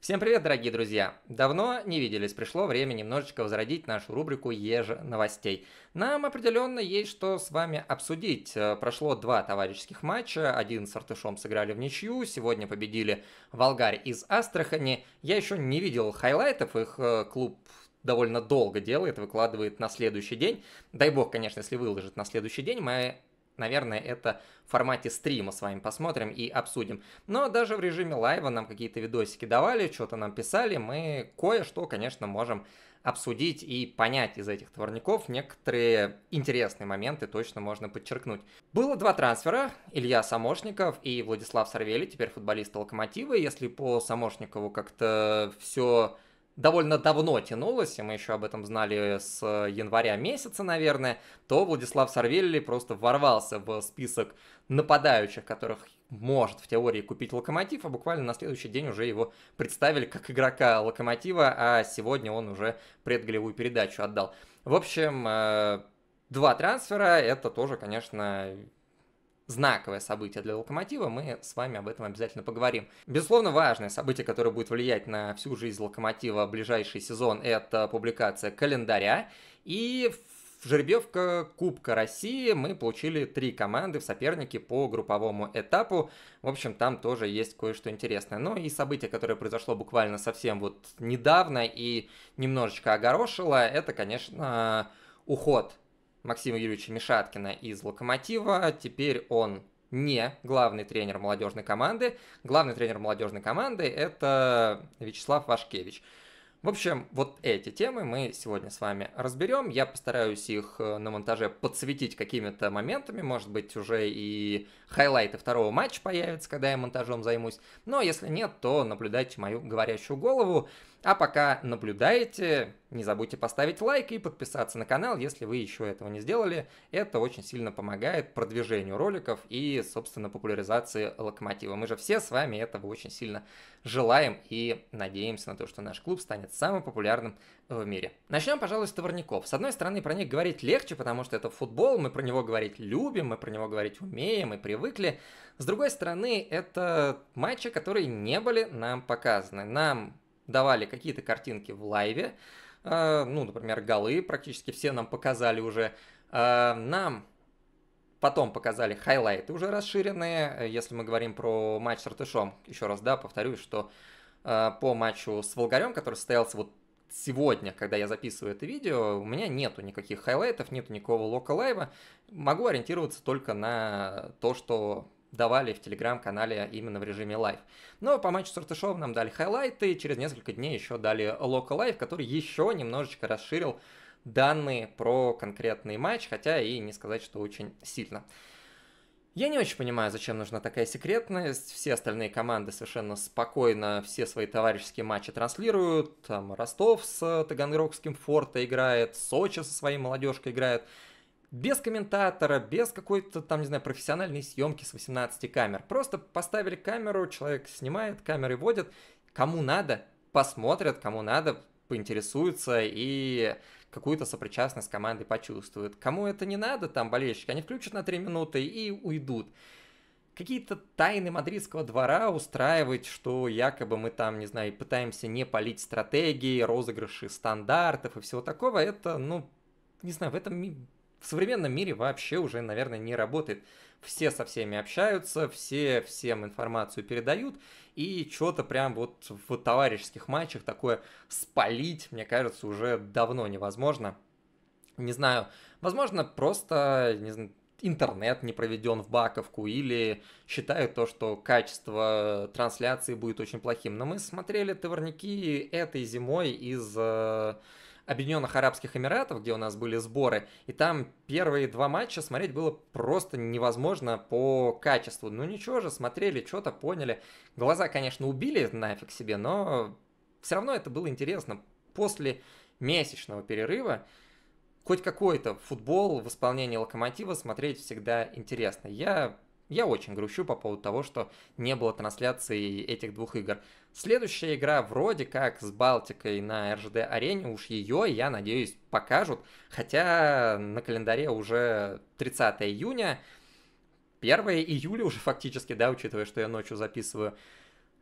Всем привет, дорогие друзья! Давно не виделись, пришло время немножечко возродить нашу рубрику еженовостей. Нам определенно есть что с вами обсудить. Э, прошло два товарищеских матча, один с Артышом сыграли в ничью, сегодня победили Волгарь из Астрахани. Я еще не видел хайлайтов, их э, клуб довольно долго делает, выкладывает на следующий день. Дай бог, конечно, если выложит на следующий день, мы наверное, это в формате стрима с вами посмотрим и обсудим. Но даже в режиме лайва нам какие-то видосики давали, что-то нам писали, мы кое-что, конечно, можем обсудить и понять из этих товарников некоторые интересные моменты точно можно подчеркнуть. Было два трансфера, Илья Самошников и Владислав Сарвели, теперь футболисты Локомотива. Если по Самошникову как-то все довольно давно тянулось, и мы еще об этом знали с января месяца, наверное, то Владислав Сарвелли просто ворвался в список нападающих, которых может в теории купить Локомотив, а буквально на следующий день уже его представили как игрока Локомотива, а сегодня он уже предголевую передачу отдал. В общем, э, два трансфера, это тоже, конечно, знаковое событие для Локомотива, мы с вами об этом обязательно поговорим. Безусловно, важное событие, которое будет влиять на всю жизнь Локомотива в ближайший сезон, это публикация календаря. И в жеребьевка Кубка России мы получили три команды в соперники по групповому этапу. В общем, там тоже есть кое-что интересное. Ну и событие, которое произошло буквально совсем вот недавно и немножечко огорошило, это, конечно, уход Максима Юрьевича Мишаткина из «Локомотива». Теперь он не главный тренер молодежной команды. Главный тренер молодежной команды – это Вячеслав Вашкевич. В общем, вот эти темы мы сегодня с вами разберем. Я постараюсь их э, на монтаже подсветить какими-то моментами. Может быть, уже и хайлайты второго матча появятся, когда я монтажом займусь. Но если нет, то наблюдайте мою говорящую голову. А пока наблюдаете, не забудьте поставить лайк и подписаться на канал, если вы еще этого не сделали. Это очень сильно помогает продвижению роликов и, собственно, популяризации локомотива. Мы же все с вами этого очень сильно желаем и надеемся на то, что наш клуб станет самым популярным в мире. Начнем, пожалуй, с товарников. С одной стороны, про них говорить легче, потому что это футбол, мы про него говорить любим, мы про него говорить умеем и привыкли. С другой стороны, это матчи, которые не были нам показаны. Нам давали какие-то картинки в лайве, э, ну, например, голы практически все нам показали уже. Э, нам потом показали хайлайты уже расширенные, э, если мы говорим про матч с Артышом. Еще раз, да, повторюсь, что по матчу с Волгарем, который состоялся вот сегодня, когда я записываю это видео, у меня нету никаких хайлайтов, нету никакого лока-лайва. Могу ориентироваться только на то, что давали в телеграм-канале именно в режиме лайв. Но по матчу с Артышовым нам дали хайлайты, и через несколько дней еще дали Local Live, который еще немножечко расширил данные про конкретный матч, хотя и не сказать, что очень сильно. Я не очень понимаю, зачем нужна такая секретность. Все остальные команды совершенно спокойно все свои товарищеские матчи транслируют. Там Ростов с Таганрогским форта играет, Сочи со своей молодежкой играет без комментатора, без какой-то там, не знаю, профессиональной съемки с 18 камер. Просто поставили камеру, человек снимает, камеры водят, кому надо, посмотрят, кому надо, поинтересуются и какую-то сопричастность команды почувствуют. Кому это не надо, там болельщики, они включат на 3 минуты и уйдут. Какие-то тайны мадридского двора устраивать, что якобы мы там, не знаю, пытаемся не палить стратегии, розыгрыши стандартов и всего такого, это, ну, не знаю, в этом в современном мире вообще уже, наверное, не работает. Все со всеми общаются, все всем информацию передают, и что-то прям вот в товарищеских матчах такое спалить, мне кажется, уже давно невозможно. Не знаю, возможно, просто не знаю, интернет не проведен в Баковку или считают то, что качество трансляции будет очень плохим. Но мы смотрели товарники этой зимой из э, Объединенных Арабских Эмиратов, где у нас были сборы, и там первые два матча смотреть было просто невозможно по качеству. Ну ничего же, смотрели, что-то поняли. Глаза, конечно, убили нафиг себе, но все равно это было интересно. После месячного перерыва хоть какой-то футбол в исполнении локомотива смотреть всегда интересно. Я я очень грущу по поводу того, что не было трансляции этих двух игр. Следующая игра вроде как с Балтикой на РЖД-арене, уж ее, я надеюсь, покажут. Хотя на календаре уже 30 июня, 1 июля уже фактически, да, учитывая, что я ночью записываю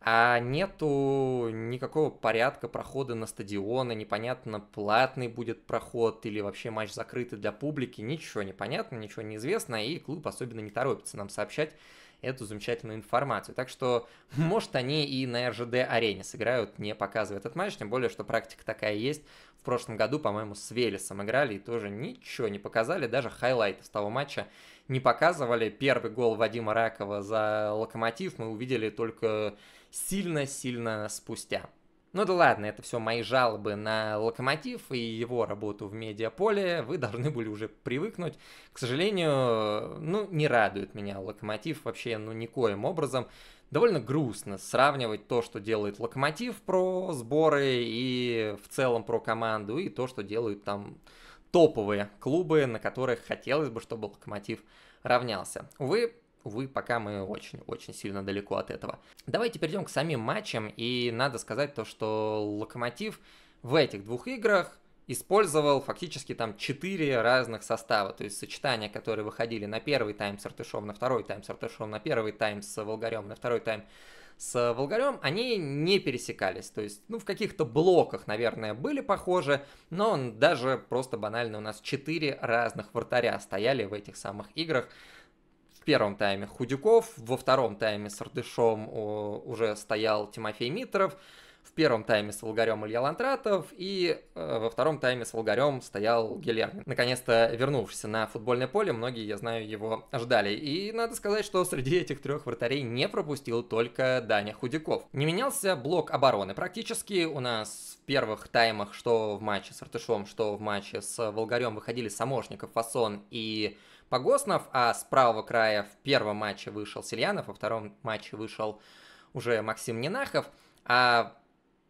а нету никакого порядка прохода на стадионы, непонятно, платный будет проход или вообще матч закрытый для публики, ничего не понятно, ничего не известно, и клуб особенно не торопится нам сообщать эту замечательную информацию. Так что, может, они и на РЖД-арене сыграют, не показывая этот матч, тем более, что практика такая есть. В прошлом году, по-моему, с Велесом играли и тоже ничего не показали, даже хайлайтов с того матча не показывали. Первый гол Вадима Ракова за Локомотив мы увидели только сильно-сильно спустя. Ну да ладно, это все мои жалобы на Локомотив и его работу в медиаполе, вы должны были уже привыкнуть. К сожалению, ну не радует меня Локомотив вообще, ну никоим образом. Довольно грустно сравнивать то, что делает Локомотив про сборы и в целом про команду, и то, что делают там топовые клубы, на которых хотелось бы, чтобы Локомотив равнялся. Увы, Увы, пока мы очень-очень сильно далеко от этого. Давайте перейдем к самим матчам. И надо сказать то, что Локомотив в этих двух играх использовал фактически там четыре разных состава. То есть сочетания, которые выходили на первый тайм с Артышом, на второй тайм с Артышом, на первый тайм с Волгарем, на второй тайм с Волгарем, они не пересекались. То есть, ну, в каких-то блоках, наверное, были похожи, но даже просто банально у нас четыре разных вратаря стояли в этих самых играх первом тайме Худюков, во втором тайме с Ардышом уже стоял Тимофей Митров, в первом тайме с Волгарем Илья Лантратов и э, во втором тайме с Волгарем стоял Гелермин. Наконец-то вернувшись на футбольное поле, многие, я знаю, его ждали. И надо сказать, что среди этих трех вратарей не пропустил только Даня Худяков. Не менялся блок обороны. Практически у нас в первых таймах, что в матче с Артышом, что в матче с Волгарем выходили Самошников, Фасон и Погоснов, а с правого края в первом матче вышел Сельянов, во втором матче вышел уже Максим Нинахов, а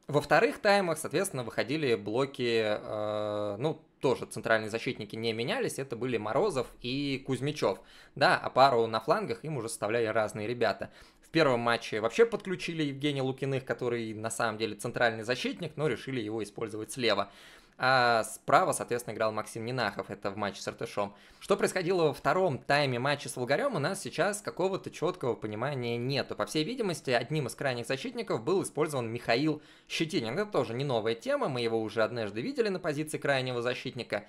во вторых таймах, соответственно, выходили блоки, э, ну, тоже центральные защитники не менялись, это были Морозов и Кузьмичев. Да, а пару на флангах им уже составляли разные ребята. В первом матче вообще подключили Евгения Лукиных, который на самом деле центральный защитник, но решили его использовать слева. А справа, соответственно, играл Максим Нинахов, это в матче с Артышом. Что происходило во втором тайме матча с Волгарем, у нас сейчас какого-то четкого понимания нету. По всей видимости, одним из крайних защитников был использован Михаил Щетинин. Это тоже не новая тема, мы его уже однажды видели на позиции крайнего защитника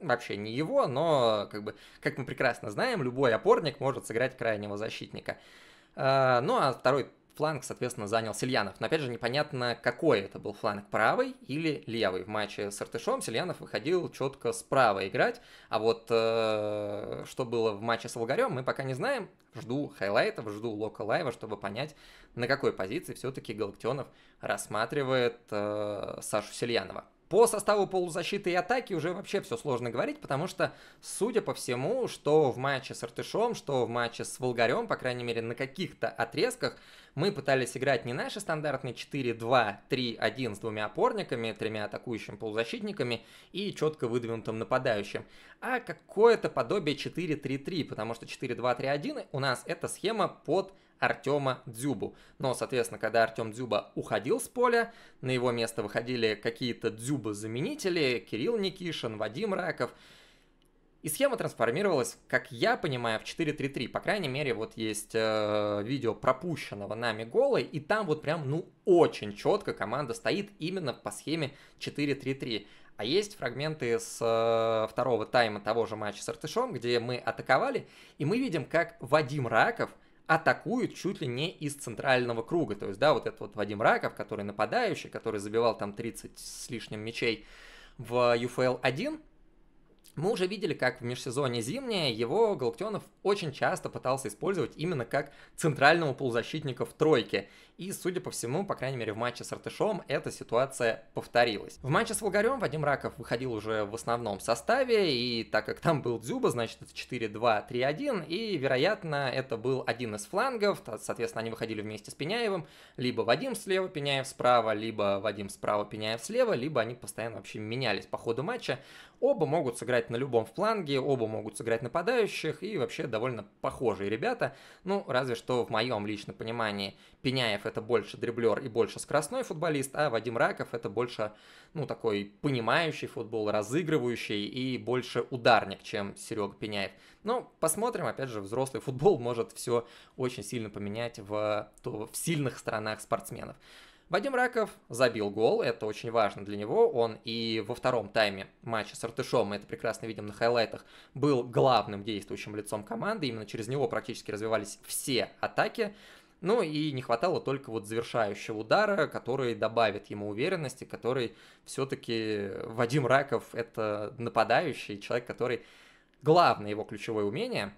вообще не его, но, как бы, как мы прекрасно знаем, любой опорник может сыграть крайнего защитника. А, ну а второй фланг, соответственно, занял Сильянов. Но опять же, непонятно, какой это был фланг, правый или левый. В матче с Иртышом Сильянов выходил четко справа играть. А вот э, что было в матче с Волгарем, мы пока не знаем. Жду хайлайтов, жду лока лайва, чтобы понять, на какой позиции все-таки Галактионов рассматривает э, Сашу Сильянова. По составу полузащиты и атаки уже вообще все сложно говорить, потому что, судя по всему, что в матче с Артышом, что в матче с Волгарем, по крайней мере, на каких-то отрезках, мы пытались играть не наши стандартные 4-2-3-1 с двумя опорниками, тремя атакующими полузащитниками и четко выдвинутым нападающим, а какое-то подобие 4-3-3, потому что 4-2-3-1 у нас эта схема под Артема Дзюбу. Но, соответственно, когда Артем Дзюба уходил с поля, на его место выходили какие-то Дзюба-заменители, Кирилл Никишин, Вадим Раков. И схема трансформировалась, как я понимаю, в 4-3-3. По крайней мере, вот есть э, видео пропущенного нами гола, и там вот прям, ну, очень четко команда стоит именно по схеме 4-3-3. А есть фрагменты с э, второго тайма того же матча с Артышом, где мы атаковали, и мы видим, как Вадим Раков – атакуют чуть ли не из центрального круга. То есть, да, вот этот вот Вадим Раков, который нападающий, который забивал там 30 с лишним мячей в UFL-1, мы уже видели, как в межсезонье зимнее его Галактионов очень часто пытался использовать именно как центрального полузащитника в тройке. И, судя по всему, по крайней мере в матче с Артышом, эта ситуация повторилась. В матче с Волгарем Вадим Раков выходил уже в основном составе, и так как там был Дзюба, значит это 4-2-3-1, и, вероятно, это был один из флангов, соответственно, они выходили вместе с Пеняевым, либо Вадим слева, Пеняев справа, либо Вадим справа, Пеняев слева, либо они постоянно вообще менялись по ходу матча. Оба могут сыграть на любом фланге, оба могут сыграть нападающих, и вообще довольно похожие ребята. Ну, разве что в моем личном понимании Пеняев это больше дриблер и больше скоростной футболист, а Вадим Раков это больше, ну, такой понимающий футбол, разыгрывающий и больше ударник, чем Серега Пеняев. Но посмотрим, опять же, взрослый футбол может все очень сильно поменять в, в сильных сторонах спортсменов. Вадим Раков забил гол, это очень важно для него. Он и во втором тайме матча с Артышом, мы это прекрасно видим на хайлайтах, был главным действующим лицом команды. Именно через него практически развивались все атаки. Ну и не хватало только вот завершающего удара, который добавит ему уверенности, который все-таки Вадим Раков это нападающий, человек, который главное его ключевое умение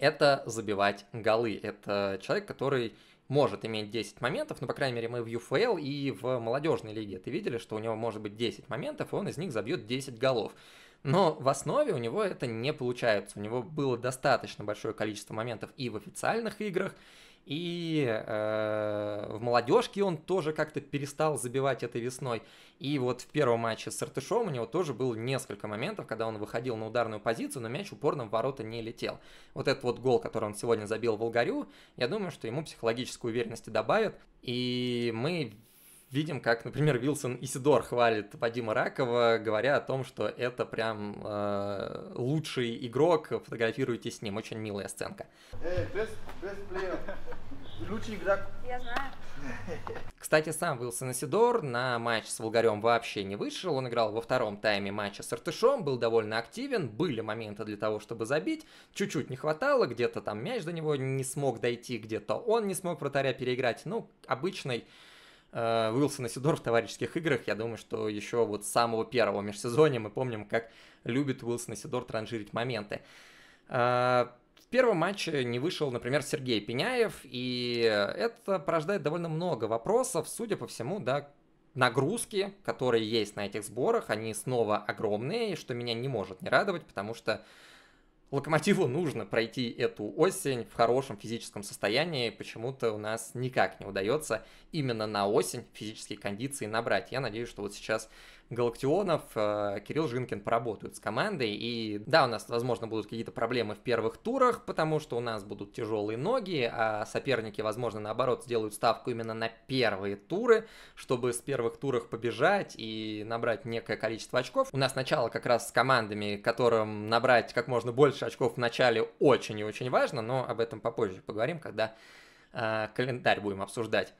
это забивать голы. Это человек, который может иметь 10 моментов, но, ну, по крайней мере, мы в UFL и в молодежной лиге это видели, что у него может быть 10 моментов, и он из них забьет 10 голов. Но в основе у него это не получается. У него было достаточно большое количество моментов и в официальных играх, и э, в молодежке он тоже как-то перестал забивать этой весной. И вот в первом матче с Иртышом у него тоже было несколько моментов, когда он выходил на ударную позицию, но мяч упорно в ворота не летел. Вот этот вот гол, который он сегодня забил в Волгарю, я думаю, что ему психологической уверенности добавит. И мы видим, как, например, Вилсон Исидор хвалит Вадима Ракова, говоря о том, что это прям э, лучший игрок, фотографируйтесь с ним. Очень милая сценка. Hey, best, best Лучший игрок. Я знаю. Кстати, сам Вилсон Сидор на матч с Волгарем вообще не вышел. Он играл во втором тайме матча с Артышом, был довольно активен, были моменты для того, чтобы забить. Чуть-чуть не хватало, где-то там мяч до него не смог дойти, где-то он не смог вратаря переиграть. Ну, обычный э, Уилсон Асидор в товарищеских играх. Я думаю, что еще вот с самого первого межсезонья мы помним, как любит Уилсон Сидор транжирить моменты. Э, первом матче не вышел, например, Сергей Пеняев, и это порождает довольно много вопросов, судя по всему, да, нагрузки, которые есть на этих сборах, они снова огромные, что меня не может не радовать, потому что Локомотиву нужно пройти эту осень в хорошем физическом состоянии. Почему-то у нас никак не удается именно на осень физические кондиции набрать. Я надеюсь, что вот сейчас Галактионов, э, Кирилл Жинкин поработают с командой. И да, у нас, возможно, будут какие-то проблемы в первых турах, потому что у нас будут тяжелые ноги, а соперники, возможно, наоборот, сделают ставку именно на первые туры, чтобы с первых турах побежать и набрать некое количество очков. У нас начало как раз с командами, которым набрать как можно больше очков в начале очень и очень важно, но об этом попозже поговорим, когда э, календарь будем обсуждать.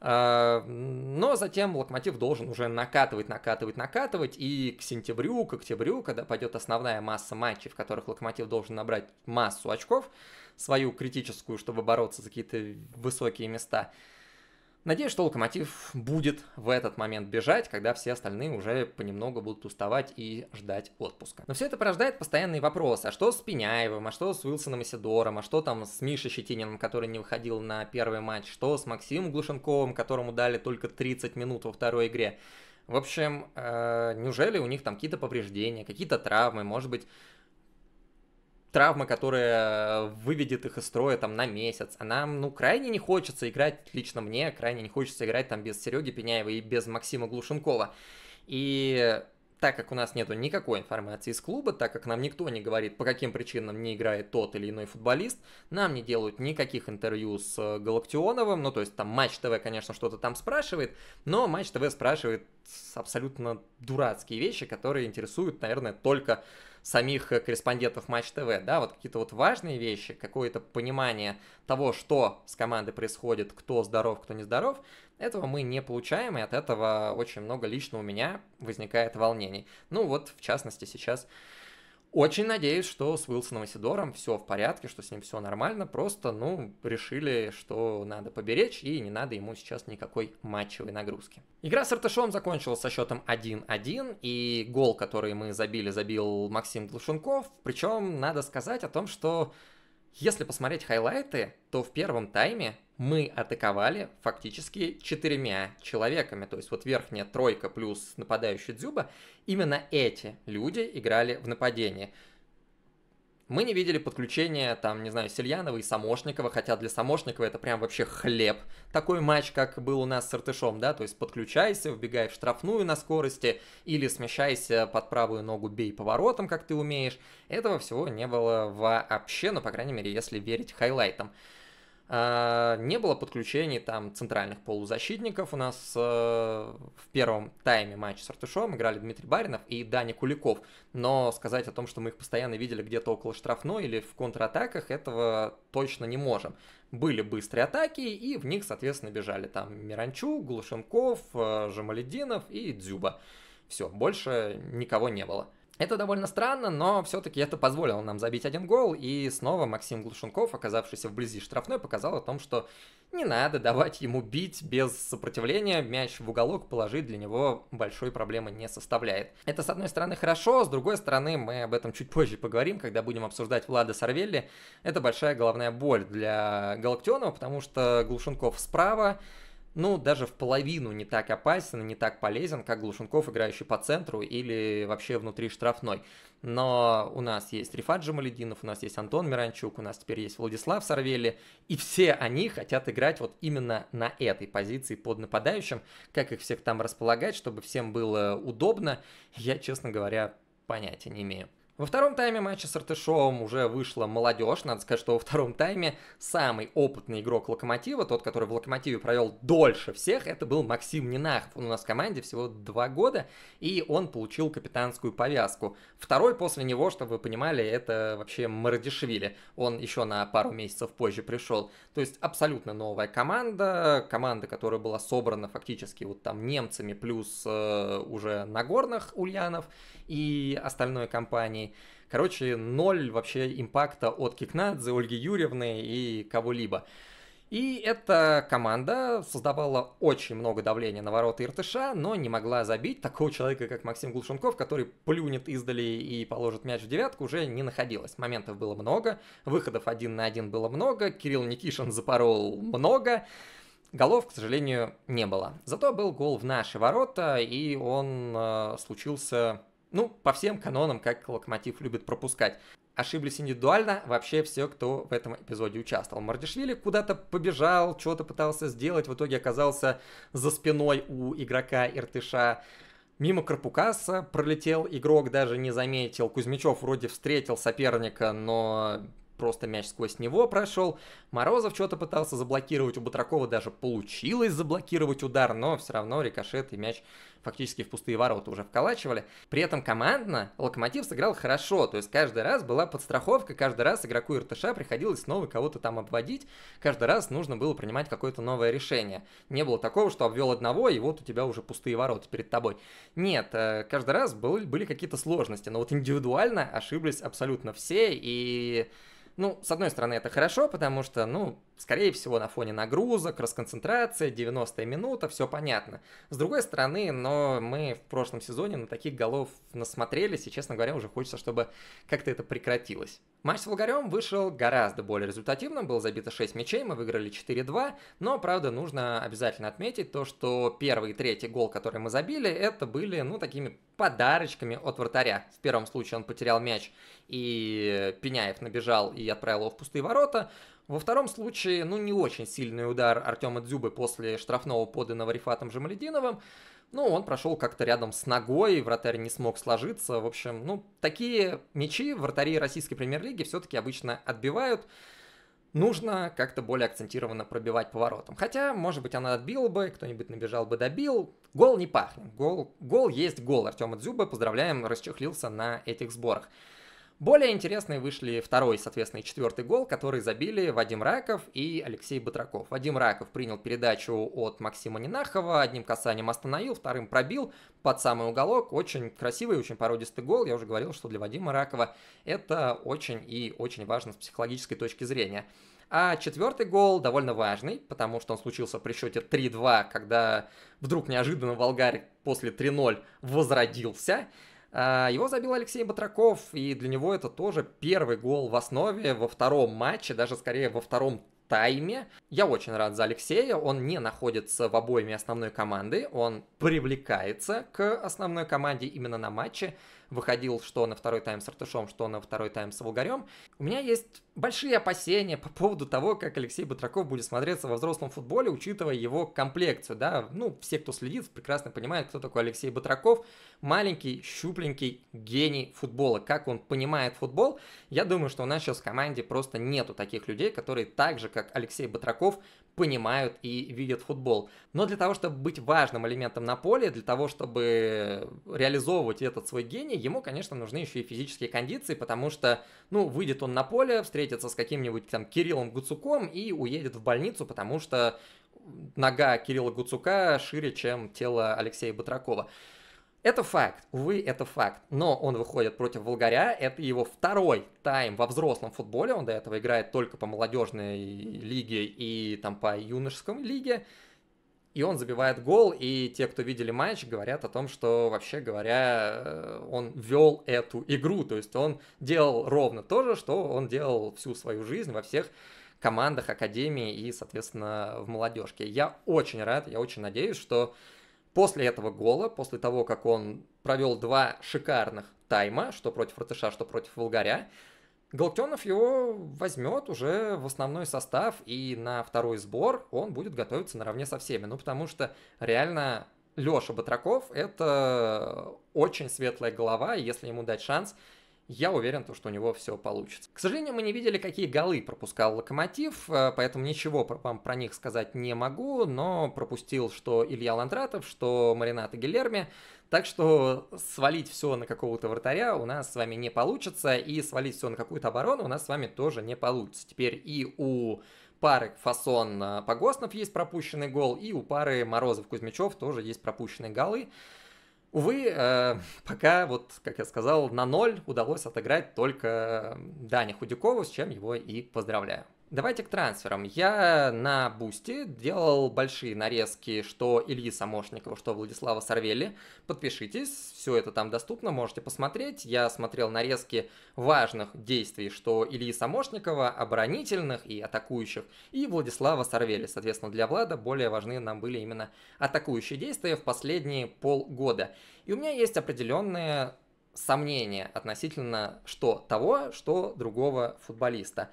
А, но затем локомотив должен уже накатывать, накатывать, накатывать, и к сентябрю, к октябрю, когда пойдет основная масса матчей, в которых локомотив должен набрать массу очков, свою критическую, чтобы бороться за какие-то высокие места, Надеюсь, что локомотив будет в этот момент бежать, когда все остальные уже понемногу будут уставать и ждать отпуска. Но все это порождает постоянные вопросы. А что с Пеняевым, а что с Уилсоном и а что там с Мишей Щетининым, который не выходил на первый матч, что с Максимом Глушенковым, которому дали только 30 минут во второй игре. В общем, э, неужели у них там какие-то повреждения, какие-то травмы, может быть, травма, которая выведет их из строя там на месяц. А нам, ну, крайне не хочется играть, лично мне, крайне не хочется играть там без Сереги Пеняева и без Максима Глушенкова. И так как у нас нету никакой информации из клуба, так как нам никто не говорит, по каким причинам не играет тот или иной футболист, нам не делают никаких интервью с э, Галактионовым, ну то есть там Матч ТВ, конечно, что-то там спрашивает, но Матч ТВ спрашивает абсолютно дурацкие вещи, которые интересуют, наверное, только самих э, корреспондентов Матч ТВ, да, вот какие-то вот важные вещи, какое-то понимание того, что с командой происходит, кто здоров, кто не здоров, этого мы не получаем, и от этого очень много лично у меня возникает волнений. Ну вот, в частности, сейчас очень надеюсь, что с Уилсоном и Сидором все в порядке, что с ним все нормально. Просто, ну, решили, что надо поберечь, и не надо ему сейчас никакой матчевой нагрузки. Игра с Артышом закончилась со счетом 1-1, и гол, который мы забили, забил Максим Глушенков. Причем, надо сказать о том, что если посмотреть хайлайты, то в первом тайме мы атаковали фактически четырьмя человеками. То есть вот верхняя тройка плюс нападающий Дзюба, именно эти люди играли в нападении. Мы не видели подключения, там, не знаю, Сельянова и Самошникова, хотя для Самошникова это прям вообще хлеб. Такой матч, как был у нас с Иртышом, да, то есть подключайся, вбегай в штрафную на скорости, или смещайся под правую ногу, бей поворотом, как ты умеешь. Этого всего не было вообще, ну, по крайней мере, если верить хайлайтам. А, не было подключений там центральных полузащитников. У нас э, в первом тайме матча с Артышом играли Дмитрий Баринов и Даня Куликов. Но сказать о том, что мы их постоянно видели где-то около штрафной или в контратаках, этого точно не можем. Были быстрые атаки, и в них, соответственно, бежали там Миранчу, Глушенков, э, Жамалединов и Дзюба. Все, больше никого не было. Это довольно странно, но все-таки это позволило нам забить один гол, и снова Максим Глушенков, оказавшийся вблизи штрафной, показал о том, что не надо давать ему бить без сопротивления, мяч в уголок положить для него большой проблемы не составляет. Это, с одной стороны, хорошо, с другой стороны, мы об этом чуть позже поговорим, когда будем обсуждать Влада Сарвелли. Это большая головная боль для Галактионова, потому что Глушенков справа, ну, даже в половину не так опасен, не так полезен, как Глушенков, играющий по центру или вообще внутри штрафной. Но у нас есть Рифат Джамалединов, у нас есть Антон Миранчук, у нас теперь есть Владислав Сарвели, и все они хотят играть вот именно на этой позиции под нападающим, как их всех там располагать, чтобы всем было удобно, я, честно говоря, понятия не имею. Во втором тайме матча с Артышовым уже вышла молодежь. Надо сказать, что во втором тайме самый опытный игрок Локомотива, тот, который в Локомотиве провел дольше всех, это был Максим Нинахов. Он у нас в команде всего два года, и он получил капитанскую повязку. Второй после него, чтобы вы понимали, это вообще Мардишвили. Он еще на пару месяцев позже пришел. То есть абсолютно новая команда, команда, которая была собрана фактически вот там немцами, плюс э, уже Нагорных Ульянов и остальной компании. Короче, ноль вообще импакта от Кикнадзе, Ольги Юрьевны и кого-либо. И эта команда создавала очень много давления на ворота Иртыша, но не могла забить. Такого человека, как Максим Глушенков, который плюнет издали и положит мяч в девятку, уже не находилось. Моментов было много, выходов один на один было много, Кирилл Никишин запорол много. Голов, к сожалению, не было. Зато был гол в наши ворота, и он э, случился ну, по всем канонам, как Локомотив любит пропускать. Ошиблись индивидуально вообще все, кто в этом эпизоде участвовал. Мардишвили куда-то побежал, что-то пытался сделать, в итоге оказался за спиной у игрока Иртыша. Мимо Карпукаса пролетел игрок, даже не заметил. Кузьмичев вроде встретил соперника, но просто мяч сквозь него прошел. Морозов что-то пытался заблокировать, у Батракова даже получилось заблокировать удар, но все равно рикошет и мяч фактически в пустые ворота уже вколачивали. При этом командно Локомотив сыграл хорошо, то есть каждый раз была подстраховка, каждый раз игроку РТШ приходилось снова кого-то там обводить, каждый раз нужно было принимать какое-то новое решение. Не было такого, что обвел одного, и вот у тебя уже пустые ворота перед тобой. Нет, э, каждый раз был, были какие-то сложности, но вот индивидуально ошиблись абсолютно все, и ну, с одной стороны, это хорошо, потому что, ну, Скорее всего, на фоне нагрузок, расконцентрация, 90 минута, все понятно. С другой стороны, но мы в прошлом сезоне на таких голов насмотрелись, и, честно говоря, уже хочется, чтобы как-то это прекратилось. Матч с Волгарем вышел гораздо более результативным, было забито 6 мячей, мы выиграли 4-2, но, правда, нужно обязательно отметить то, что первый и третий гол, который мы забили, это были, ну, такими подарочками от вратаря. В первом случае он потерял мяч, и Пеняев набежал и отправил его в пустые ворота, во втором случае, ну, не очень сильный удар Артема Дзюбы после штрафного поданного Рифатом Жемалединовым. Ну, он прошел как-то рядом с ногой, вратарь не смог сложиться. В общем, ну, такие мячи вратари российской премьер-лиги все-таки обычно отбивают. Нужно как-то более акцентированно пробивать поворотом. Хотя, может быть, она отбила бы, кто-нибудь набежал бы, добил. Гол не пахнет. Гол, гол есть гол Артема Дзюба. Поздравляем, расчехлился на этих сборах. Более интересные вышли второй, соответственно, и четвертый гол, который забили Вадим Раков и Алексей Батраков. Вадим Раков принял передачу от Максима Нинахова, одним касанием остановил, вторым пробил под самый уголок. Очень красивый, очень породистый гол. Я уже говорил, что для Вадима Ракова это очень и очень важно с психологической точки зрения. А четвертый гол довольно важный, потому что он случился при счете 3-2, когда вдруг неожиданно Волгарь после 3-0 возродился. А, его забил Алексей Батраков, и для него это тоже первый гол в основе во втором матче, даже скорее во втором тайме. Я очень рад за Алексея, он не находится в обойме основной команды, он привлекается к основной команде именно на матче выходил что на второй тайм с Артышом, что на второй тайм с Волгарем. У меня есть большие опасения по поводу того, как Алексей Батраков будет смотреться во взрослом футболе, учитывая его комплекцию, да, ну, все, кто следит, прекрасно понимают, кто такой Алексей Батраков, маленький, щупленький гений футбола, как он понимает футбол, я думаю, что у нас сейчас в команде просто нету таких людей, которые так же, как Алексей Батраков, понимают и видят футбол. Но для того, чтобы быть важным элементом на поле, для того, чтобы реализовывать этот свой гений, ему, конечно, нужны еще и физические кондиции, потому что, ну, выйдет он на поле, встретится с каким-нибудь там Кириллом Гуцуком и уедет в больницу, потому что нога Кирилла Гуцука шире, чем тело Алексея Батракова. Это факт, увы, это факт. Но он выходит против Волгаря, это его второй тайм во взрослом футболе, он до этого играет только по молодежной лиге и там по юношеском лиге. И он забивает гол, и те, кто видели матч, говорят о том, что, вообще говоря, э, он вел эту игру. То есть он делал ровно то же, что он делал всю свою жизнь во всех командах Академии и, соответственно, в молодежке. Я очень рад, я очень надеюсь, что После этого гола, после того, как он провел два шикарных тайма, что против Ратыша, что против Волгаря, Галактионов его возьмет уже в основной состав, и на второй сбор он будет готовиться наравне со всеми. Ну, потому что реально Леша Батраков — это очень светлая голова, и если ему дать шанс — я уверен, что у него все получится. К сожалению, мы не видели, какие голы пропускал Локомотив, э, поэтому ничего вам про них сказать не могу, но пропустил что Илья Ландратов, что Марината Гилерми, так что свалить все на какого-то вратаря у нас с вами не получится, и свалить все на какую-то оборону у нас с вами тоже не получится. Теперь и у пары Фасон Погоснов есть пропущенный гол, и у пары Морозов-Кузьмичев тоже есть пропущенные голы. Увы, э, пока, вот, как я сказал, на ноль удалось отыграть только э, Дане Худякову, с чем его и поздравляю. Давайте к трансферам. Я на Бусти делал большие нарезки, что Ильи Самошникова, что Владислава Сарвели. Подпишитесь, все это там доступно, можете посмотреть. Я смотрел нарезки важных действий, что Ильи Самошникова, оборонительных и атакующих, и Владислава Сарвели. Соответственно, для Влада более важны нам были именно атакующие действия в последние полгода. И у меня есть определенные сомнения относительно что того, что другого футболиста.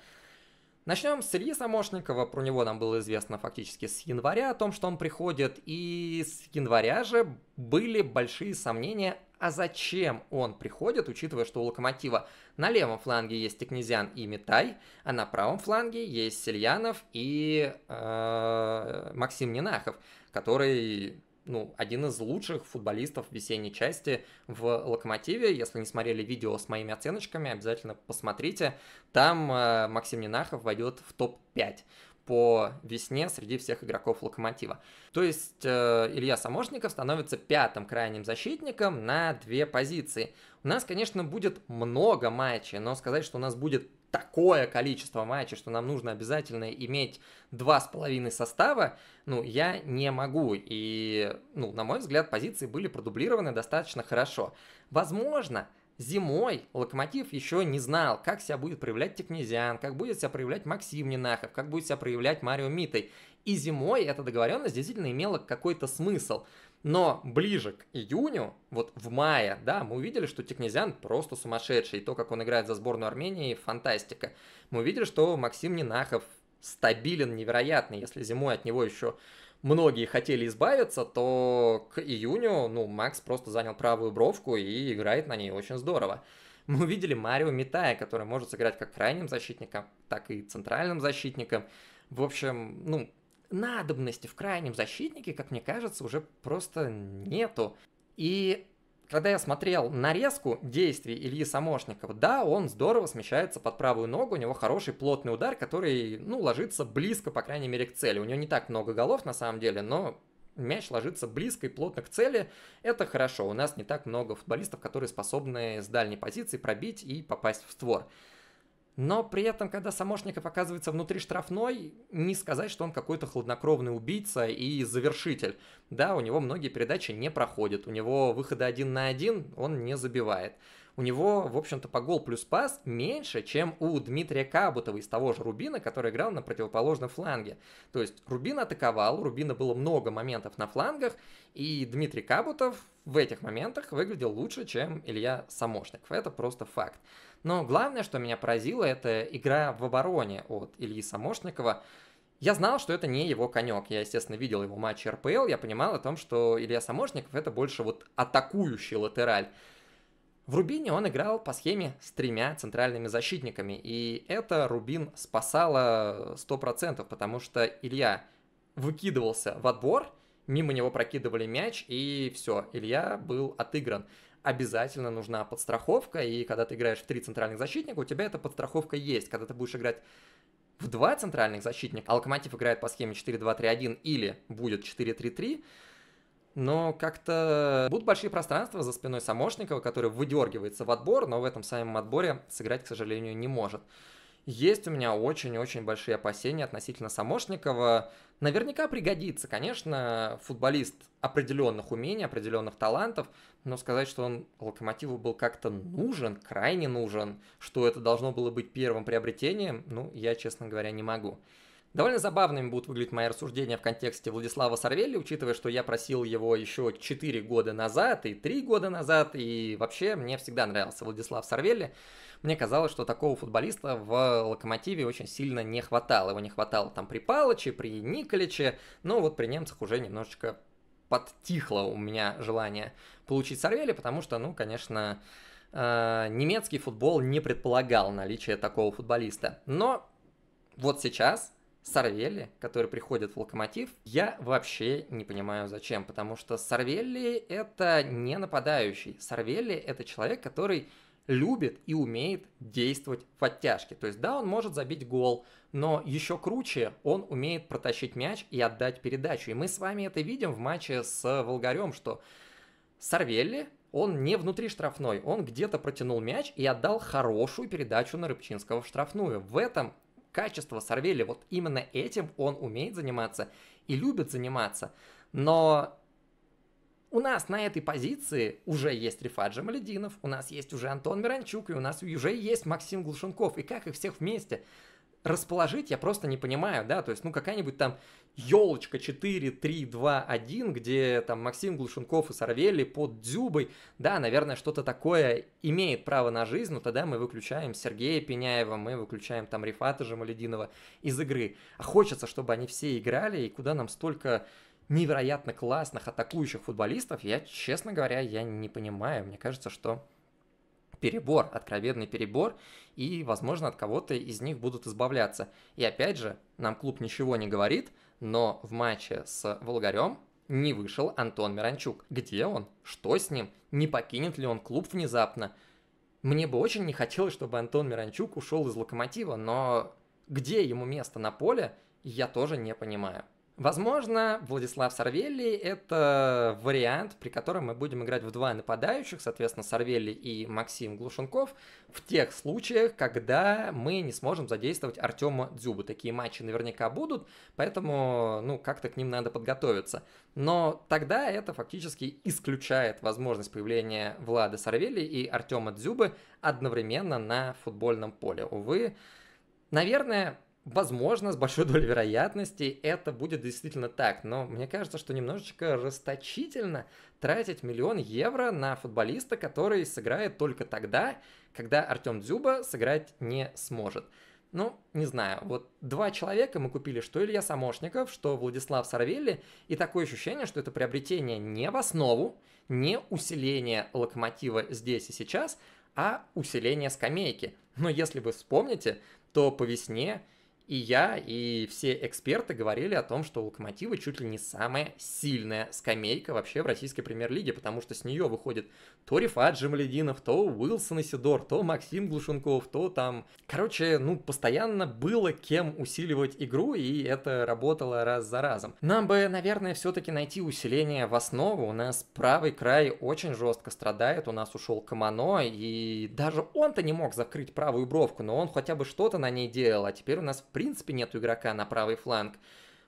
Начнем с Ильи Самошникова, про него нам было известно фактически с января, о том, что он приходит, и с января же были большие сомнения, а зачем он приходит, учитывая, что у Локомотива на левом фланге есть Текнезян и Митай, а на правом фланге есть Сельянов и э, Максим Нинахов, который ну, один из лучших футболистов весенней части в «Локомотиве». Если не смотрели видео с моими оценочками, обязательно посмотрите. Там э, Максим Нинахов войдет в топ-5 по весне среди всех игроков «Локомотива». То есть э, Илья Самошников становится пятым крайним защитником на две позиции. У нас, конечно, будет много матчей, но сказать, что у нас будет такое количество матчей, что нам нужно обязательно иметь два с половиной состава, ну, я не могу. И, ну, на мой взгляд, позиции были продублированы достаточно хорошо. Возможно, зимой Локомотив еще не знал, как себя будет проявлять Текнезиан, как будет себя проявлять Максим Нинахов, как будет себя проявлять Марио Митой. И зимой эта договоренность действительно имела какой-то смысл. Но ближе к июню, вот в мае, да, мы увидели, что Технезян просто сумасшедший. И то, как он играет за сборную Армении, фантастика. Мы увидели, что Максим Нинахов стабилен невероятно. Если зимой от него еще многие хотели избавиться, то к июню, ну, Макс просто занял правую бровку и играет на ней очень здорово. Мы увидели Марио Митая, который может сыграть как крайним защитником, так и центральным защитником. В общем, ну, надобности в крайнем защитнике, как мне кажется, уже просто нету. И когда я смотрел нарезку действий Ильи Самошникова, да, он здорово смещается под правую ногу, у него хороший плотный удар, который, ну, ложится близко, по крайней мере, к цели. У него не так много голов на самом деле, но мяч ложится близко и плотно к цели, это хорошо. У нас не так много футболистов, которые способны с дальней позиции пробить и попасть в створ. Но при этом, когда Самошников оказывается внутри штрафной, не сказать, что он какой-то хладнокровный убийца и завершитель. Да, у него многие передачи не проходят, у него выхода один на один он не забивает. У него, в общем-то, по гол плюс пас меньше, чем у Дмитрия Кабутова из того же Рубина, который играл на противоположном фланге. То есть Рубин атаковал, у Рубина было много моментов на флангах, и Дмитрий Кабутов в этих моментах выглядел лучше, чем Илья Самошников. Это просто факт. Но главное, что меня поразило, это игра в обороне от Ильи Самошникова. Я знал, что это не его конек. Я, естественно, видел его матч РПЛ, я понимал о том, что Илья Самошников это больше вот атакующий латераль. В Рубине он играл по схеме с тремя центральными защитниками, и это Рубин спасало 100%, потому что Илья выкидывался в отбор, мимо него прокидывали мяч, и все, Илья был отыгран обязательно нужна подстраховка, и когда ты играешь в три центральных защитника, у тебя эта подстраховка есть. Когда ты будешь играть в два центральных защитника, а Локомотив играет по схеме 4-2-3-1 или будет 4-3-3, но как-то будут большие пространства за спиной Самошникова, который выдергивается в отбор, но в этом самом отборе сыграть, к сожалению, не может. Есть у меня очень-очень большие опасения относительно Самошникова. Наверняка пригодится, конечно, футболист определенных умений, определенных талантов, но сказать, что он Локомотиву был как-то нужен, крайне нужен, что это должно было быть первым приобретением, ну, я, честно говоря, не могу. Довольно забавными будут выглядеть мои рассуждения в контексте Владислава Сарвелли, учитывая, что я просил его еще 4 года назад и 3 года назад, и вообще мне всегда нравился Владислав Сарвелли. Мне казалось, что такого футболиста в «Локомотиве» очень сильно не хватало. Его не хватало там при Палыче, при Николиче, но вот при немцах уже немножечко подтихло у меня желание получить Сарвелли, потому что, ну, конечно, э, немецкий футбол не предполагал наличие такого футболиста. Но вот сейчас Сарвелли, который приходит в Локомотив, я вообще не понимаю зачем, потому что Сарвелли это не нападающий. Сарвелли это человек, который любит и умеет действовать в оттяжке. То есть да, он может забить гол, но еще круче, он умеет протащить мяч и отдать передачу. И мы с вами это видим в матче с Волгарем, что Сарвелли, он не внутри штрафной, он где-то протянул мяч и отдал хорошую передачу на Рыбчинского в штрафную. В этом качество Сорвели, вот именно этим он умеет заниматься и любит заниматься. Но у нас на этой позиции уже есть Рифат Джамалединов, у нас есть уже Антон Миранчук, и у нас уже есть Максим Глушенков. И как их всех вместе расположить я просто не понимаю, да, то есть, ну, какая-нибудь там елочка 4, 3, 2, 1, где там Максим Глушенков и Сорвели под Дзюбой, да, наверное, что-то такое имеет право на жизнь, но тогда мы выключаем Сергея Пеняева, мы выключаем там Рифата Жамалединова из игры. А хочется, чтобы они все играли, и куда нам столько невероятно классных атакующих футболистов, я, честно говоря, я не понимаю. Мне кажется, что перебор, откровенный перебор, и, возможно, от кого-то из них будут избавляться. И опять же, нам клуб ничего не говорит, но в матче с Волгарем не вышел Антон Миранчук. Где он? Что с ним? Не покинет ли он клуб внезапно? Мне бы очень не хотелось, чтобы Антон Миранчук ушел из Локомотива, но где ему место на поле, я тоже не понимаю. Возможно, Владислав Сарвелли – это вариант, при котором мы будем играть в два нападающих, соответственно, Сарвелли и Максим Глушенков, в тех случаях, когда мы не сможем задействовать Артема Дзюбу. Такие матчи наверняка будут, поэтому ну, как-то к ним надо подготовиться. Но тогда это фактически исключает возможность появления Влада Сарвелли и Артема Дзюбы одновременно на футбольном поле. Увы, наверное, Возможно, с большой долей вероятности это будет действительно так, но мне кажется, что немножечко расточительно тратить миллион евро на футболиста, который сыграет только тогда, когда Артем Дзюба сыграть не сможет. Ну, не знаю, вот два человека мы купили, что Илья Самошников, что Владислав Сарвелли, и такое ощущение, что это приобретение не в основу, не усиление локомотива здесь и сейчас, а усиление скамейки. Но если вы вспомните, то по весне и я, и все эксперты говорили о том, что у Локомотива чуть ли не самая сильная скамейка вообще в российской премьер-лиге, потому что с нее выходит то Рифат Джамалединов, то Уилсон Исидор, то Максим Глушенков, то там... Короче, ну, постоянно было кем усиливать игру, и это работало раз за разом. Нам бы, наверное, все-таки найти усиление в основу. У нас правый край очень жестко страдает, у нас ушел Камано, и даже он-то не мог закрыть правую бровку, но он хотя бы что-то на ней делал, а теперь у нас принципе нет игрока на правый фланг.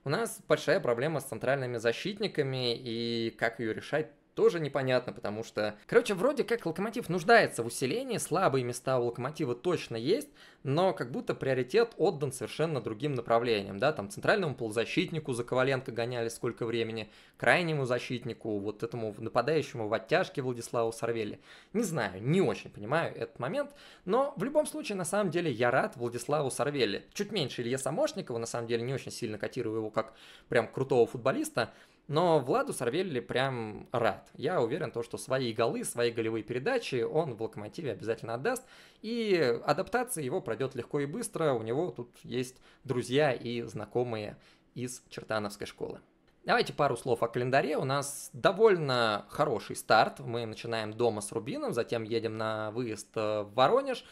У нас большая проблема с центральными защитниками, и как ее решать, тоже непонятно, потому что... Короче, вроде как локомотив нуждается в усилении, слабые места у локомотива точно есть, но как будто приоритет отдан совершенно другим направлениям, да, там центральному полузащитнику за Коваленко гоняли сколько времени, крайнему защитнику, вот этому нападающему в оттяжке Владиславу Сарвели. Не знаю, не очень понимаю этот момент, но в любом случае, на самом деле, я рад Владиславу Сарвели. Чуть меньше Илья Самошникова, на самом деле, не очень сильно котирую его как прям крутого футболиста, но Владу Сарвелли прям рад. Я уверен, то, что свои голы, свои голевые передачи он в «Локомотиве» обязательно отдаст. И адаптация его пройдет легко и быстро. У него тут есть друзья и знакомые из чертановской школы. Давайте пару слов о календаре. У нас довольно хороший старт. Мы начинаем дома с Рубином, затем едем на выезд э, в Воронеж.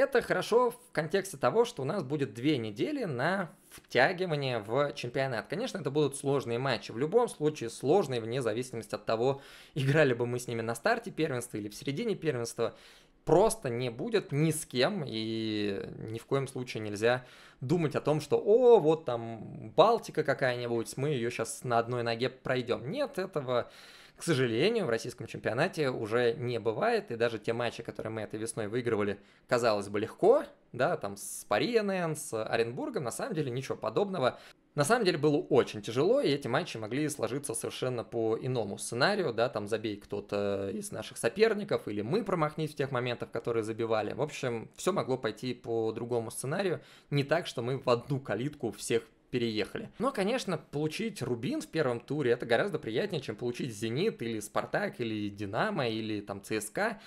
Это хорошо в контексте того, что у нас будет две недели на втягивание в чемпионат. Конечно, это будут сложные матчи. В любом случае сложные, вне зависимости от того, играли бы мы с ними на старте первенства или в середине первенства просто не будет ни с кем, и ни в коем случае нельзя думать о том, что, о, вот там Балтика какая-нибудь, мы ее сейчас на одной ноге пройдем. Нет, этого, к сожалению, в российском чемпионате уже не бывает, и даже те матчи, которые мы этой весной выигрывали, казалось бы, легко, да, там с Пари с Оренбургом, на самом деле ничего подобного на самом деле было очень тяжело, и эти матчи могли сложиться совершенно по иному сценарию, да, там забей кто-то из наших соперников, или мы промахнись в тех моментах, которые забивали. В общем, все могло пойти по другому сценарию, не так, что мы в одну калитку всех переехали. Но, конечно, получить Рубин в первом туре это гораздо приятнее, чем получить Зенит или Спартак или Динамо или там ЦСКА,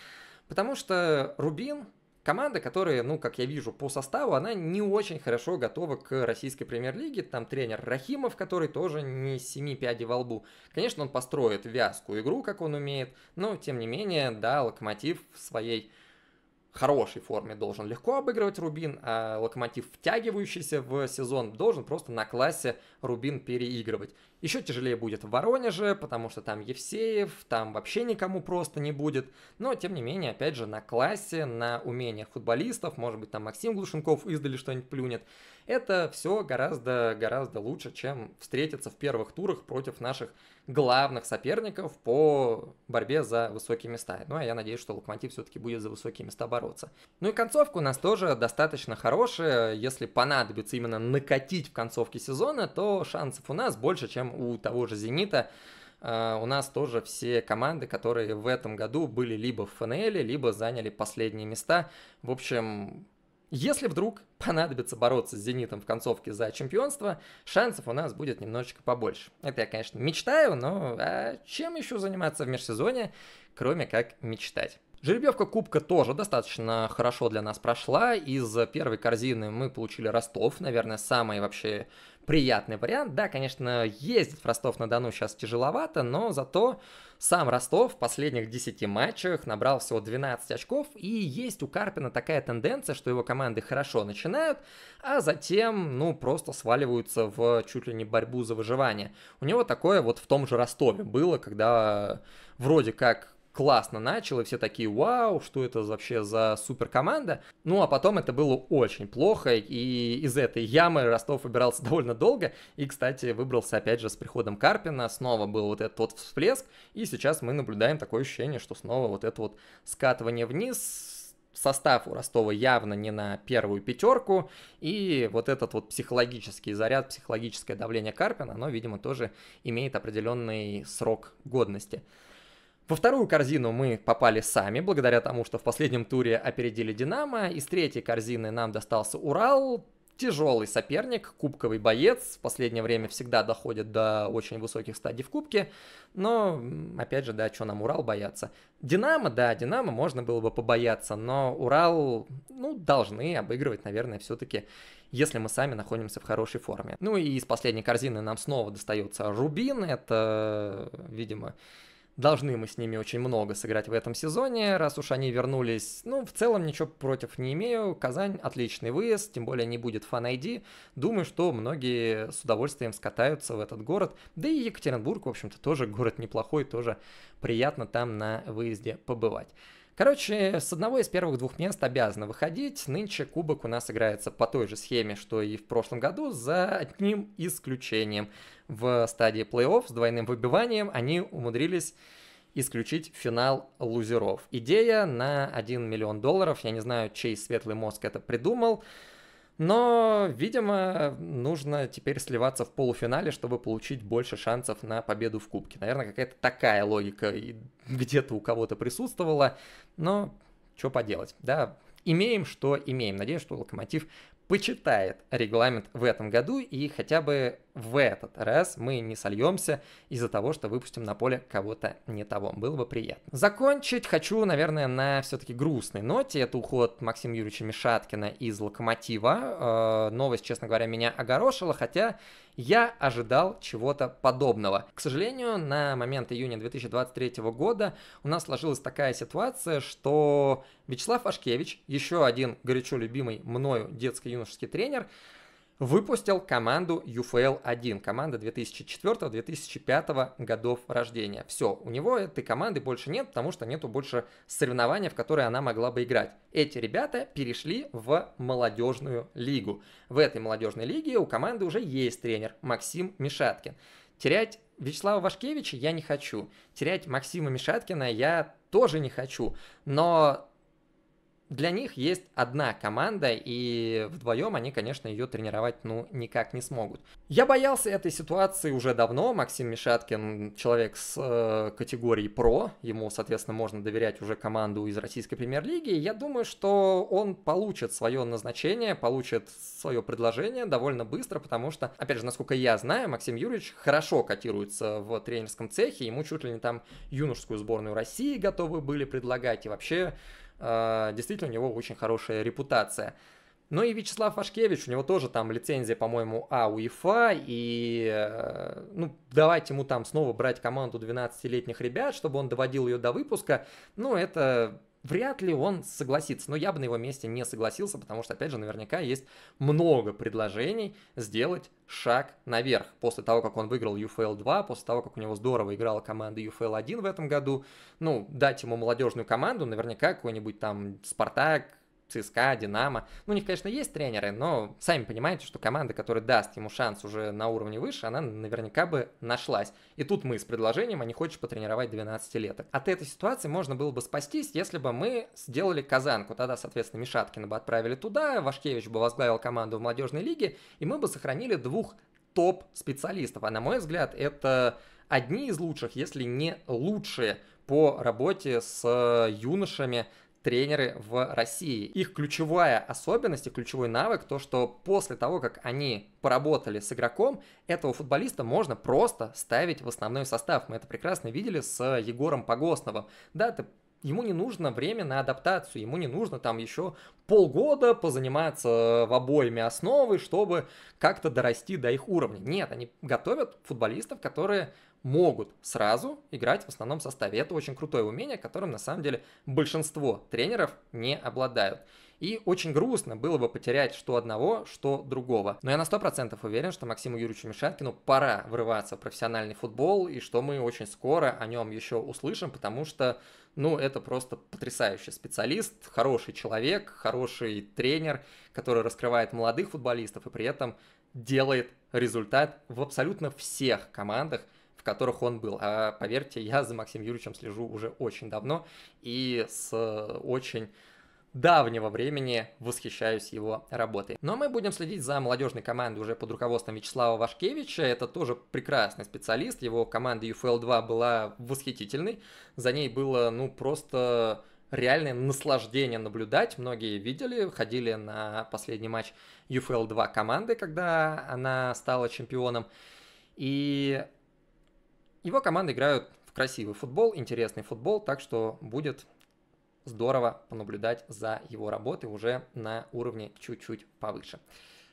потому что Рубин команда, которая, ну, как я вижу по составу, она не очень хорошо готова к российской премьер-лиге. Там тренер Рахимов, который тоже не семи пядей во лбу. Конечно, он построит вязкую игру, как он умеет, но, тем не менее, да, Локомотив в своей хорошей форме должен легко обыгрывать Рубин, а Локомотив, втягивающийся в сезон, должен просто на классе Рубин переигрывать. Еще тяжелее будет в Воронеже, потому что там Евсеев, там вообще никому просто не будет. Но, тем не менее, опять же, на классе, на умениях футболистов, может быть, там Максим Глушенков издали что-нибудь плюнет. Это все гораздо-гораздо лучше, чем встретиться в первых турах против наших главных соперников по борьбе за высокие места. Ну, а я надеюсь, что Локомотив все-таки будет за высокие места бороться. Ну и концовка у нас тоже достаточно хорошая. Если понадобится именно накатить в концовке сезона, то шансов у нас больше, чем у того же «Зенита». А, у нас тоже все команды, которые в этом году были либо в ФНЛ, либо заняли последние места. В общем, если вдруг понадобится бороться с «Зенитом» в концовке за чемпионство, шансов у нас будет немножечко побольше. Это я, конечно, мечтаю, но а чем еще заниматься в межсезонье, кроме как мечтать? Жеребьевка Кубка тоже достаточно хорошо для нас прошла. Из первой корзины мы получили Ростов, наверное, самый вообще приятный вариант. Да, конечно, ездить в Ростов-на-Дону сейчас тяжеловато, но зато сам Ростов в последних 10 матчах набрал всего 12 очков, и есть у Карпина такая тенденция, что его команды хорошо начинают, а затем, ну, просто сваливаются в чуть ли не борьбу за выживание. У него такое вот в том же Ростове было, когда вроде как классно начал, и все такие, вау, что это вообще за супер команда. Ну, а потом это было очень плохо, и из этой ямы Ростов выбирался довольно долго, и, кстати, выбрался опять же с приходом Карпина, снова был вот этот вот всплеск, и сейчас мы наблюдаем такое ощущение, что снова вот это вот скатывание вниз, состав у Ростова явно не на первую пятерку, и вот этот вот психологический заряд, психологическое давление Карпина, оно, видимо, тоже имеет определенный срок годности. Во вторую корзину мы попали сами, благодаря тому, что в последнем туре опередили «Динамо». Из третьей корзины нам достался «Урал». Тяжелый соперник, кубковый боец. В последнее время всегда доходит до очень высоких стадий в кубке. Но, опять же, да, что нам «Урал» бояться? «Динамо», да, «Динамо» можно было бы побояться, но «Урал», ну, должны обыгрывать, наверное, все-таки если мы сами находимся в хорошей форме. Ну и из последней корзины нам снова достается Рубин, это, видимо, Должны мы с ними очень много сыграть в этом сезоне, раз уж они вернулись. Ну, в целом ничего против не имею. Казань отличный выезд, тем более не будет фан -айди. Думаю, что многие с удовольствием скатаются в этот город. Да и Екатеринбург, в общем-то, тоже город неплохой, тоже приятно там на выезде побывать. Короче, с одного из первых двух мест обязаны выходить. Нынче кубок у нас играется по той же схеме, что и в прошлом году, за одним исключением. В стадии плей-офф с двойным выбиванием они умудрились исключить финал лузеров. Идея на 1 миллион долларов, я не знаю, чей светлый мозг это придумал, но, видимо, нужно теперь сливаться в полуфинале, чтобы получить больше шансов на победу в Кубке. Наверное, какая-то такая логика где-то у кого-то присутствовала, но что поделать, да, имеем, что имеем. Надеюсь, что Локомотив почитает регламент в этом году, и хотя бы в этот раз мы не сольемся из-за того, что выпустим на поле кого-то не того. Было бы приятно. Закончить хочу, наверное, на все-таки грустной ноте. Это уход Максима Юрьевича Мишаткина из «Локомотива». Э, новость, честно говоря, меня огорошила, хотя я ожидал чего-то подобного. К сожалению, на момент июня 2023 года у нас сложилась такая ситуация, что Вячеслав Ашкевич, еще один горячо любимый мною детско-юношеский тренер, выпустил команду UFL-1, команда 2004-2005 годов рождения. Все, у него этой команды больше нет, потому что нету больше соревнований, в которые она могла бы играть. Эти ребята перешли в молодежную лигу. В этой молодежной лиге у команды уже есть тренер Максим Мишаткин. Терять Вячеслава Вашкевича я не хочу. Терять Максима Мишаткина я тоже не хочу. Но для них есть одна команда, и вдвоем они, конечно, ее тренировать, ну, никак не смогут. Я боялся этой ситуации уже давно. Максим Мишаткин человек с э, категории ПРО, ему, соответственно, можно доверять уже команду из российской премьер-лиги. Я думаю, что он получит свое назначение, получит свое предложение довольно быстро, потому что, опять же, насколько я знаю, Максим Юрьевич хорошо котируется в тренерском цехе, ему чуть ли не там юношескую сборную России готовы были предлагать, и вообще а, действительно у него очень хорошая репутация. Ну и Вячеслав Вашкевич, у него тоже там лицензия, по-моему, А УЕФА, и э, ну, давайте ему там снова брать команду 12-летних ребят, чтобы он доводил ее до выпуска, ну это вряд ли он согласится. Но я бы на его месте не согласился, потому что, опять же, наверняка есть много предложений сделать шаг наверх. После того, как он выиграл UFL 2, после того, как у него здорово играла команда UFL 1 в этом году, ну, дать ему молодежную команду, наверняка какой-нибудь там Спартак, ЦСКА, Динамо. Ну, у них, конечно, есть тренеры, но сами понимаете, что команда, которая даст ему шанс уже на уровне выше, она наверняка бы нашлась. И тут мы с предложением, а не хочешь потренировать 12 лет. От этой ситуации можно было бы спастись, если бы мы сделали Казанку. Тогда, соответственно, Мишаткина бы отправили туда, Вашкевич бы возглавил команду в молодежной лиге, и мы бы сохранили двух топ-специалистов. А на мой взгляд, это одни из лучших, если не лучшие по работе с юношами, тренеры в России. Их ключевая особенность и ключевой навык то, что после того, как они поработали с игроком, этого футболиста можно просто ставить в основной состав. Мы это прекрасно видели с Егором Погосновым. Да, ты Ему не нужно время на адаптацию, ему не нужно там еще полгода позаниматься в обоими основы, чтобы как-то дорасти до их уровня. Нет, они готовят футболистов, которые могут сразу играть в основном составе. Это очень крутое умение, которым на самом деле большинство тренеров не обладают. И очень грустно было бы потерять что одного, что другого. Но я на 100% уверен, что Максиму Юрьевичу Мишанкину пора врываться в профессиональный футбол, и что мы очень скоро о нем еще услышим, потому что, ну, это просто потрясающий специалист, хороший человек, хороший тренер, который раскрывает молодых футболистов и при этом делает результат в абсолютно всех командах, в которых он был. А поверьте, я за Максимом Юрьевичем слежу уже очень давно и с э, очень давнего времени восхищаюсь его работой. Но мы будем следить за молодежной командой уже под руководством Вячеслава Вашкевича. Это тоже прекрасный специалист. Его команда UFL-2 была восхитительной. За ней было, ну, просто реальное наслаждение наблюдать. Многие видели, ходили на последний матч UFL-2 команды, когда она стала чемпионом. И его команда играют в красивый футбол, интересный футбол, так что будет здорово понаблюдать за его работой уже на уровне чуть-чуть повыше.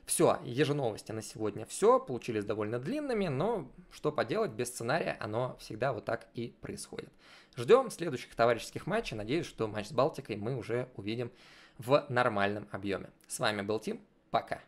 Все, еженовости на сегодня все, получились довольно длинными, но что поделать, без сценария оно всегда вот так и происходит. Ждем следующих товарищеских матчей, надеюсь, что матч с Балтикой мы уже увидим в нормальном объеме. С вами был Тим, пока.